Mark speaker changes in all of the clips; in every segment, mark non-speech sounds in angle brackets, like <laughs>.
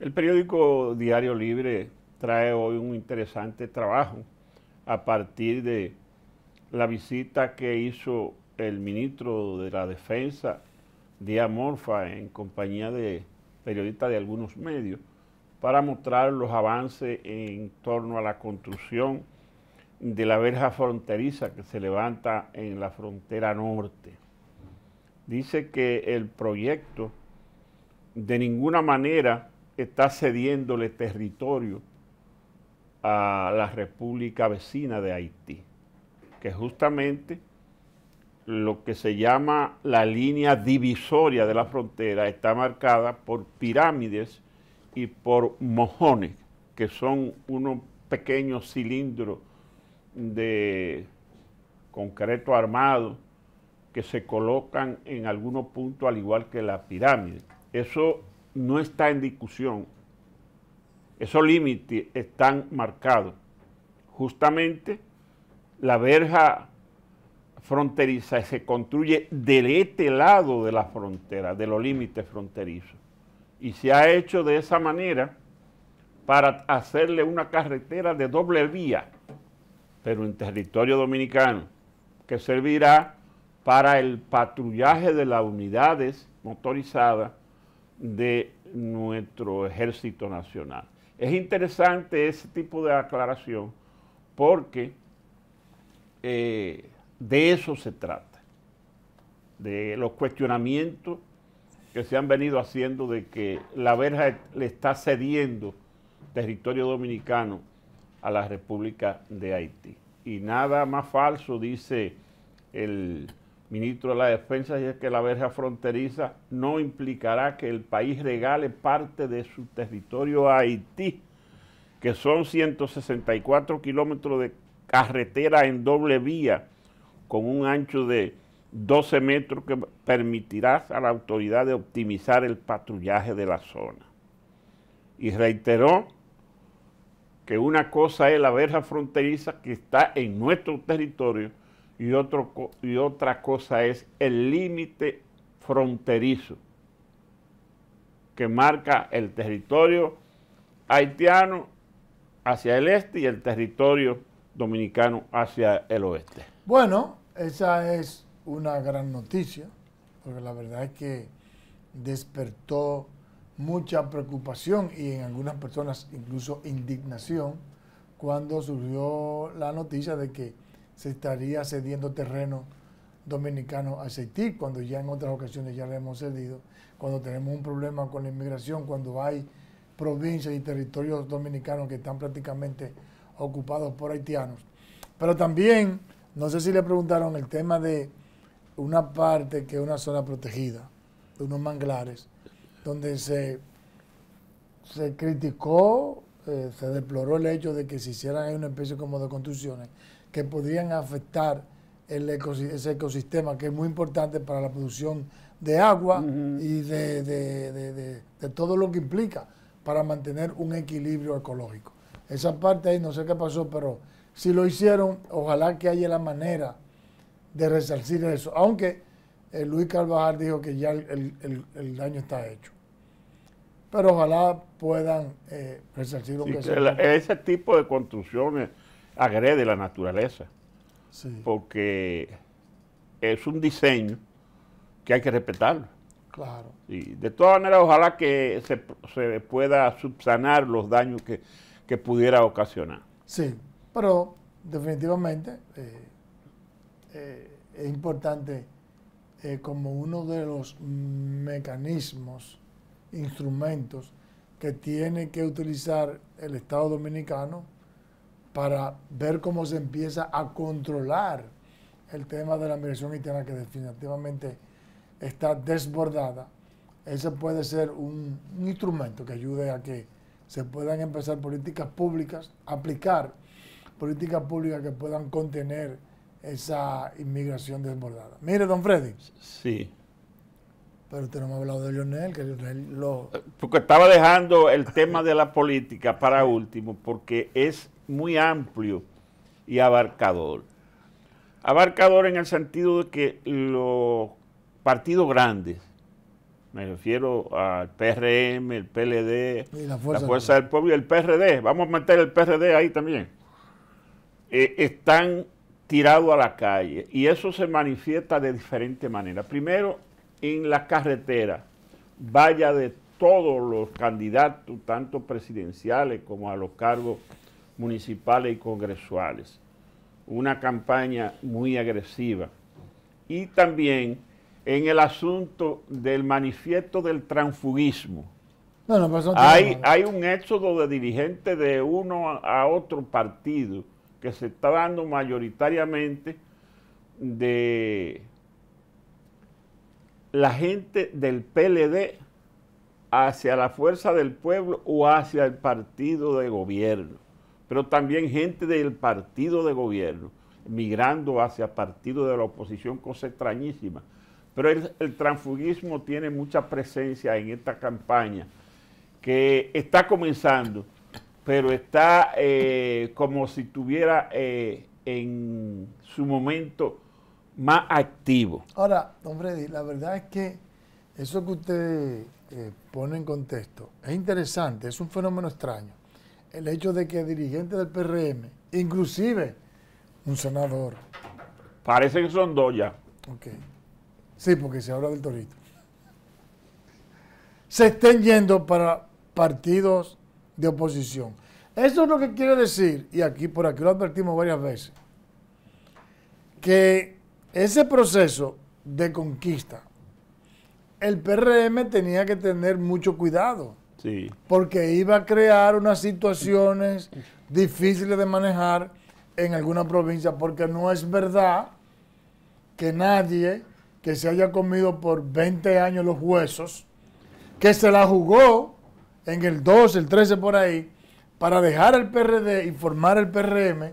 Speaker 1: El periódico Diario Libre trae hoy un interesante trabajo a partir de la visita que hizo el ministro de la Defensa, Díaz Morfa, en compañía de periodistas de algunos medios, para mostrar los avances en torno a la construcción de la verja fronteriza que se levanta en la frontera norte. Dice que el proyecto de ninguna manera está cediéndole territorio a la República vecina de Haití, que justamente lo que se llama la línea divisoria de la frontera está marcada por pirámides y por mojones, que son unos pequeños cilindros de concreto armado que se colocan en algunos puntos al igual que la pirámide. Eso no está en discusión. Esos límites están marcados. Justamente la verja fronteriza se construye del este lado de la frontera, de los límites fronterizos. Y se ha hecho de esa manera para hacerle una carretera de doble vía, pero en territorio dominicano, que servirá para el patrullaje de las unidades motorizadas de nuestro ejército nacional. Es interesante ese tipo de aclaración porque eh, de eso se trata, de los cuestionamientos que se han venido haciendo de que la verja le está cediendo territorio dominicano a la República de Haití. Y nada más falso, dice el ministro de la Defensa, y es que la verja fronteriza no implicará que el país regale parte de su territorio a Haití, que son 164 kilómetros de carretera en doble vía, con un ancho de 12 metros que permitirá a la autoridad de optimizar el patrullaje de la zona. Y reiteró que una cosa es la verja fronteriza que está en nuestro territorio, y, otra cosa es el límite fronterizo que marca el territorio haitiano hacia el este y el territorio dominicano hacia el oeste.
Speaker 2: Bueno, esa es una gran noticia, porque la verdad es que despertó mucha preocupación y en algunas personas incluso indignación cuando surgió la noticia de que se estaría cediendo terreno dominicano a Haití, cuando ya en otras ocasiones ya le hemos cedido, cuando tenemos un problema con la inmigración, cuando hay provincias y territorios dominicanos que están prácticamente ocupados por haitianos. Pero también, no sé si le preguntaron el tema de una parte que es una zona protegida, de unos manglares, donde se, se criticó eh, se deploró el hecho de que se hicieran una especie como de construcciones que podrían afectar el ecosistema, ese ecosistema que es muy importante para la producción de agua y de, todo lo que implica para mantener un equilibrio ecológico. Esa parte ahí no sé qué pasó, pero si lo hicieron, ojalá que haya la manera de resarcir eso. Aunque eh, Luis Carvajal dijo que ya el daño está hecho pero ojalá puedan eh, resarcir que, sea.
Speaker 1: Ese tipo de construcciones agrede la naturaleza, porque es un diseño que hay que respetarlo. Claro. Y de todas maneras, ojalá que se, pueda subsanar los daños que, pudiera ocasionar.
Speaker 2: Sí, pero definitivamente eh, eh, es importante como uno de los mecanismos instrumentos que tiene que utilizar el Estado Dominicano para ver cómo se empieza a controlar el tema de la migración interna que definitivamente está desbordada. Ese puede ser un, un instrumento que ayude a que se puedan empezar políticas públicas, aplicar políticas públicas que puedan contener esa inmigración desbordada. Mire, don Freddy. Sí. Pero usted no me ha hablado de Lionel, que Lionel lo...
Speaker 1: Porque estaba dejando el tema de la política para último, porque es muy amplio y abarcador. Abarcador en el sentido de que los partidos grandes, me refiero al PRM, el PLD, la Fuerza, del Pueblo y el PRD, vamos a meter el PRD ahí también, eh, están tirados a la calle y eso se manifiesta de diferente manera. Primero, en la carretera vaya de todos los candidatos, tanto presidenciales como a los cargos municipales y congresuales. Una campaña muy agresiva. Y también en el asunto del manifiesto del transfugismo.
Speaker 2: hay
Speaker 1: un éxodo de dirigentes de uno a otro partido que se está dando mayoritariamente de la gente del PLD hacia la fuerza del pueblo o hacia el partido de gobierno, pero también gente del partido de gobierno migrando hacia partido de la oposición, cosa extrañísima. Pero el, transfugismo tiene mucha presencia en esta campaña que está comenzando, pero está eh, como si tuviera eh, en su momento más activo.
Speaker 2: Ahora, don Freddy, la verdad es que eso que usted
Speaker 1: eh, pone en contexto es
Speaker 2: interesante, es un fenómeno extraño. El hecho de que dirigentes del PRM, inclusive un senador.
Speaker 1: Parece que son dos ya. Ok.
Speaker 2: Sí, porque se habla del torito. Se estén yendo para partidos de oposición. Eso es lo que quiere decir, y aquí por aquí lo advertimos varias veces, que ese proceso de conquista, el PRM tenía que tener mucho cuidado. Sí. Porque iba a crear unas situaciones difíciles de manejar en alguna provincia, porque no es verdad que nadie que se haya comido por 20 años los huesos, que se la jugó en el 12, el 13 por ahí, para dejar el PRD y formar el PRM,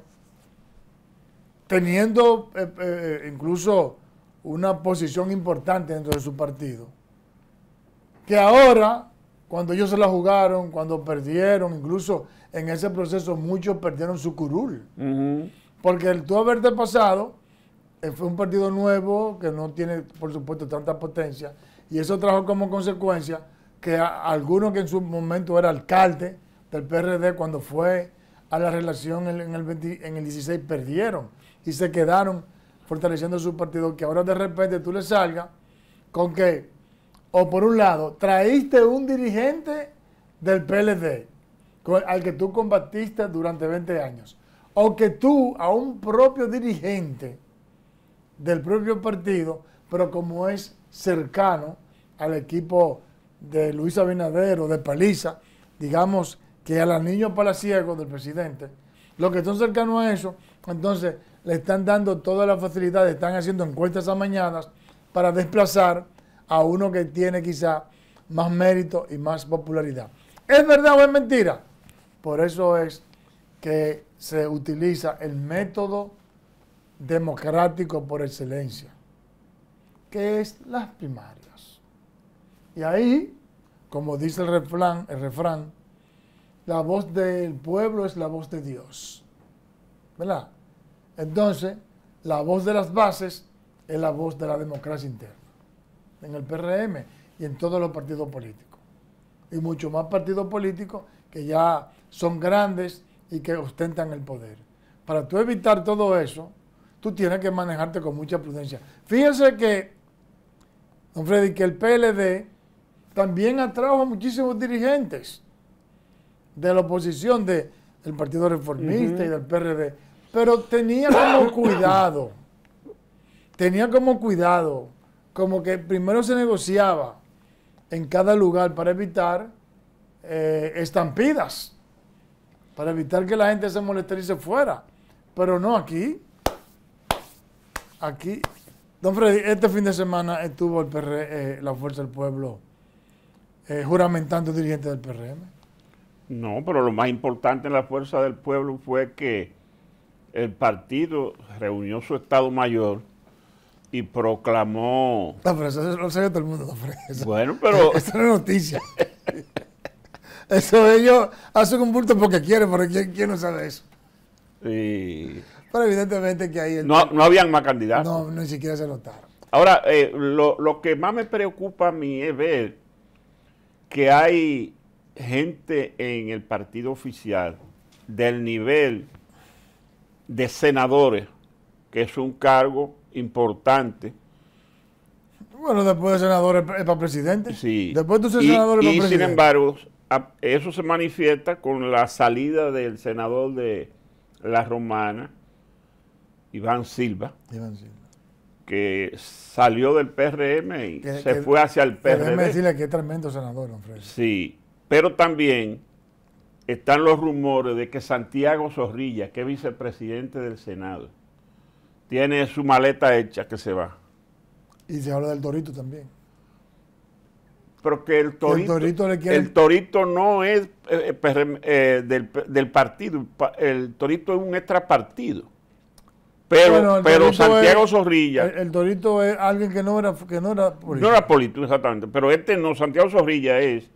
Speaker 2: teniendo eh, eh, incluso una posición importante dentro de su partido, que ahora, cuando ellos se la jugaron, cuando perdieron, incluso en ese proceso muchos perdieron su curul. Porque el tú haberte pasado eh, fue un partido nuevo que no tiene, por supuesto, tanta potencia, y eso trajo como consecuencia que algunos que en su momento era alcalde del PRD cuando fue a la relación en el, en el 16 perdieron y se quedaron fortaleciendo su partido, que ahora de repente tú le salgas con que, o por un lado, traíste un dirigente del PLD al que tú combatiste durante 20 años, o que tú a un propio dirigente del propio partido, pero como es cercano al equipo de Luis Abinader o de Paliza, digamos que a al anillo palaciego del presidente, lo que son cercanos a eso, entonces le están dando todas las facilidades, están haciendo encuestas a mañanas para desplazar a uno que tiene quizá más mérito y más popularidad. ¿Es verdad o es mentira? Por eso es que se utiliza el método democrático por excelencia, que es las primarias. Y ahí, como dice el refrán, el refrán la voz del pueblo es la voz de Dios. ¿Verdad? Entonces, la voz de las bases es la voz de la democracia interna, en el PRM y en todos los partidos políticos. Y muchos más partidos políticos que ya son grandes y que ostentan el poder. Para tú evitar todo eso, tú tienes que manejarte con mucha prudencia. Fíjense que, don Freddy, que el PLD también atrajo a muchísimos dirigentes de la oposición de, del Partido Reformista y del PRD pero tenía como <coughs> cuidado. Tenía como cuidado. Como que primero se negociaba en cada lugar para evitar eh, estampidas. Para evitar que la gente se molestara y se fuera. Pero no aquí. Aquí. Don Freddy, este fin de semana estuvo el eh, la Fuerza del Pueblo, eh, juramentando dirigente del PRM.
Speaker 1: No, pero lo más importante en la Fuerza del Pueblo fue que el partido reunió su Estado Mayor y proclamó...
Speaker 2: No, pero eso lo sabe todo el mundo, Bueno, pero... <laughs> Eso es es noticia. <laughs> eso ellos hacen un bulto porque quieren, porque ¿quién, no sabe eso?
Speaker 1: Sí.
Speaker 2: Pero evidentemente que hay... No, no habían
Speaker 1: más candidatos. No,
Speaker 2: ni siquiera se notaron.
Speaker 1: Ahora, eh, lo, lo que más me preocupa a mí es ver que hay gente en el partido oficial del nivel de senadores, que es un cargo importante.
Speaker 2: Bueno, después de senadores es para presidente. Sí. Después de senadores y, es para y sin
Speaker 1: embargo, eso se manifiesta con la salida del senador de la Romana, Iván Silva. Iván Silva. Que salió del PRM y se fue hacia el PRM. Déjeme decirle que es tremendo senador, don Sí, pero también están los rumores de que Santiago Zorrilla, que es vicepresidente del Senado, tiene su maleta hecha que se va.
Speaker 2: Y se habla del Torito también.
Speaker 1: Pero que el Torito, el torito, no es eh, eh, eh, del, partido, el Torito es un extra partido. Pero, pero Santiago Zorrilla.
Speaker 2: El, Torito es alguien que no era, que no era político.
Speaker 1: No era político, exactamente. Pero este no, Santiago Zorrilla es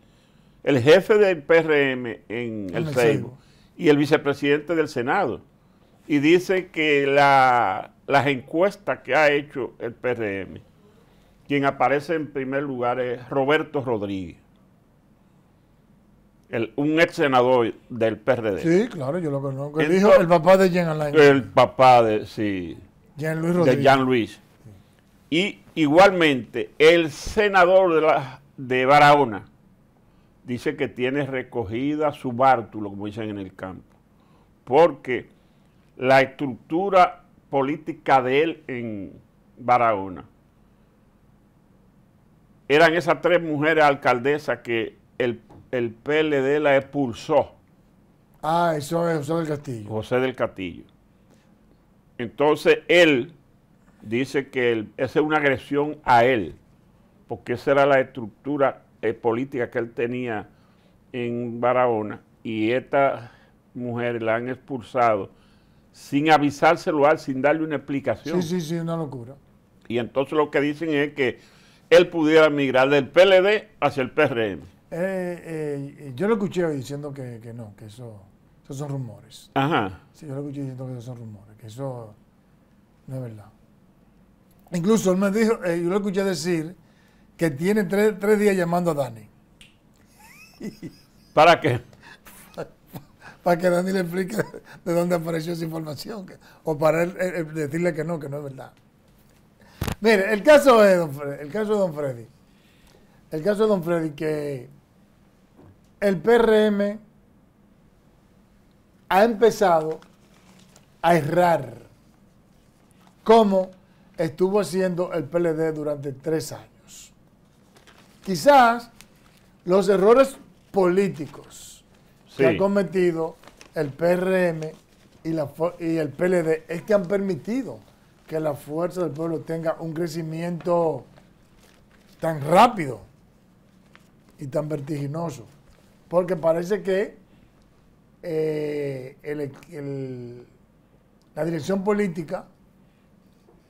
Speaker 1: el jefe del PRM en, el, Seibo y el vicepresidente del Senado. Y dice que las encuestas que ha hecho el PRM, quien aparece en primer lugar es Roberto Rodríguez, un ex senador del PRD. Sí, claro, yo lo conozco. El, el papá de Jean Alain. El papá de, sí. Jean Luis De Jean Y igualmente el senador de Barahona, dice que tiene recogida su bártulo, como dicen en el campo, porque la estructura política de él en Barahona eran esas tres mujeres alcaldesas que el, el PLD la expulsó.
Speaker 2: Ah, eso es José del Castillo.
Speaker 1: José del Castillo. Entonces él dice que esa es una agresión a él, porque esa era la estructura eh, política que él tenía en Barahona y esta mujer la han expulsado sin avisárselo a él, sin darle una explicación. Sí, sí, sí,
Speaker 2: una locura.
Speaker 1: Y entonces lo que dicen es que él pudiera migrar del PLD hacia el PRM.
Speaker 2: Eh, eh, yo lo escuché diciendo que, no, que eso, son rumores. Ajá. Sí, yo lo escuché diciendo que eso son rumores, que eso no es verdad. Incluso él me dijo, yo lo escuché decir que tiene tres, días llamando a Dani. <laughs> ¿Para qué? Para, que Dani le explique de dónde apareció esa información. o para decirle que no, que no es verdad. Mire, el caso es don Freddy, el caso de Don Freddy. El caso de Don Freddy que el PRM ha empezado a errar cómo estuvo haciendo el PLD durante tres años quizás los errores políticos que ha cometido el PRM y, la, y el PLD es que han permitido que la fuerza del pueblo tenga un crecimiento tan rápido y tan vertiginoso. Porque parece que eh, la dirección política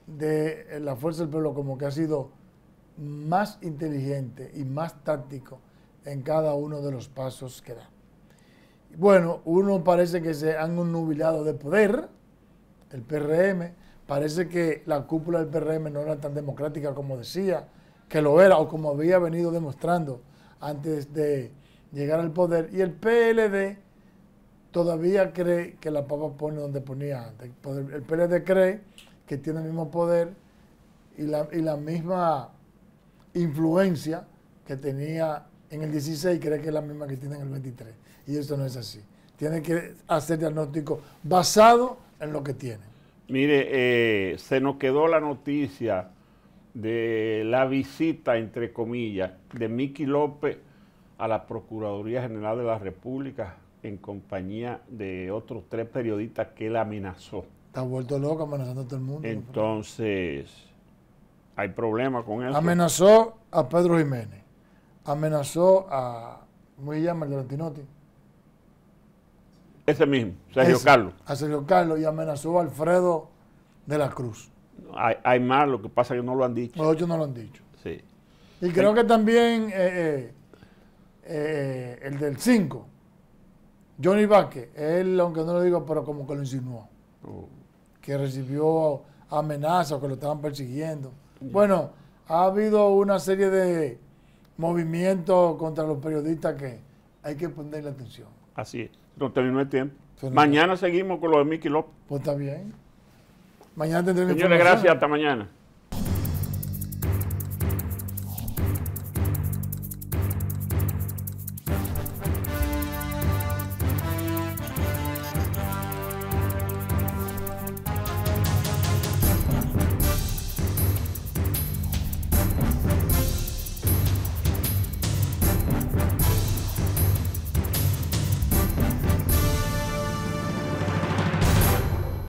Speaker 2: de eh, la fuerza del pueblo como que ha sido más inteligente y más táctico en cada uno de los pasos que da. Bueno, uno parece que se han nubilado de poder, el PRM, parece que la cúpula del PRM no era tan democrática como decía que lo era o como había venido demostrando antes de llegar al poder, y el PLD todavía cree que la papa pone donde ponía antes. El PLD cree que tiene el mismo poder y la, y la misma influencia que tenía en el 16 cree que es la misma que tiene en el 23. Y eso no es así. Tiene que hacer diagnóstico basado en lo que tiene.
Speaker 1: Mire, eh, se nos quedó la noticia de la visita, entre comillas, de Miki López a la Procuraduría General de la República en compañía de otros tres periodistas que la amenazó.
Speaker 2: Está vuelto loco amenazando a todo el mundo.
Speaker 1: Entonces hay problemas con eso. Amenazó
Speaker 2: a Pedro Jiménez, amenazó a, ¿cómo se llama
Speaker 1: Ese mismo, Sergio Carlos.
Speaker 2: A Sergio Carlos y amenazó a
Speaker 1: Alfredo de la Cruz. Hay, más, lo que pasa es que no lo han dicho. Los ocho no lo han dicho. Sí. Y creo
Speaker 2: que también eh, eh, eh, el del 5, Johnny Vázquez, él, aunque no lo digo, pero como que lo insinuó. Oh. Que recibió amenazas, que lo estaban persiguiendo. Bueno, ha habido una serie de movimientos contra los periodistas que hay que ponerle atención.
Speaker 1: Así es. No terminó el tiempo. Mañana seguimos con lo de Mickey López.
Speaker 2: Pues está bien.
Speaker 1: Mañana tendremos Señores, gracias. Hasta mañana.